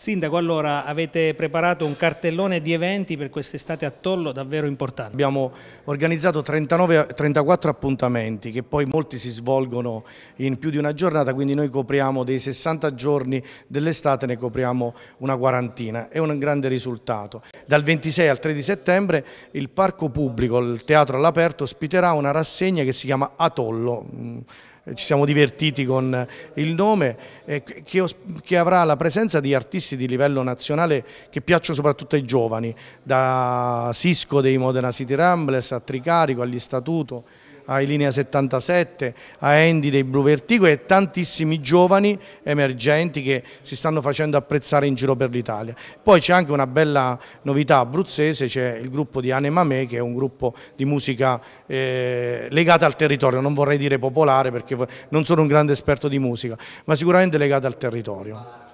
Sindaco, allora avete preparato un cartellone di eventi per quest'estate a Tollo davvero importante. Abbiamo organizzato 39, 34 appuntamenti che poi molti si svolgono in più di una giornata, quindi noi copriamo dei 60 giorni dell'estate, ne copriamo una quarantina, è un grande risultato. Dal 26 al 3 settembre il parco pubblico, il teatro all'aperto, ospiterà una rassegna che si chiama Atollo, eh, ci siamo divertiti con eh, il nome, eh, che, avrà la presenza di artisti di livello nazionale che piacciono soprattutto ai giovani, da Cisco dei Modena City Ramblers a Tricarico, agli Statuto, ai Linea 77, a Andy dei Blue Vertigo e tantissimi giovani emergenti che si stanno facendo apprezzare in giro per l'Italia. Poi c'è anche una bella novità abruzzese, c'è il gruppo di Anema Me che è un gruppo di musica eh, legata al territorio, non vorrei dire popolare perché non sono un grande esperto di musica, ma sicuramente legata al territorio.